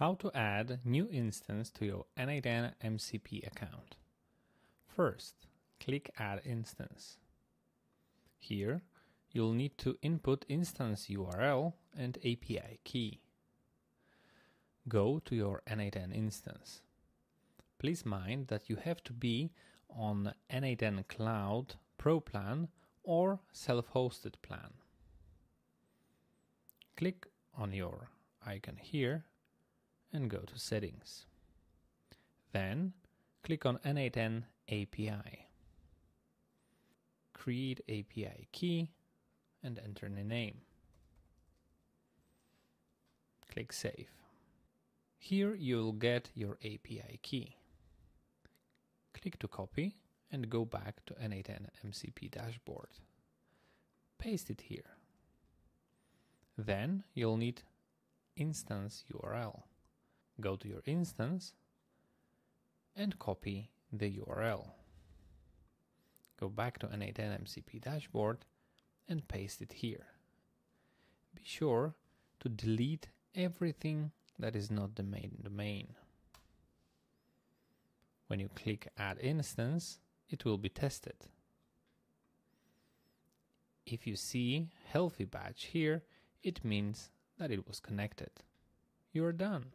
How to add new instance to your n8n MCP account. First, click Add Instance. Here, you'll need to input instance URL and API key. Go to your n8n instance. Please mind that you have to be on n8n Cloud Pro plan or self-hosted plan. Click on your icon here and go to Settings. Then click on N8N API. Create API key and enter a name. Click Save. Here you'll get your API key. Click to copy and go back to N8N MCP dashboard. Paste it here. Then you'll need instance URL go to your instance and copy the URL. Go back to NA10MCP dashboard and paste it here. Be sure to delete everything that is not the main domain. When you click Add Instance, it will be tested. If you see Healthy Batch here, it means that it was connected. You're done.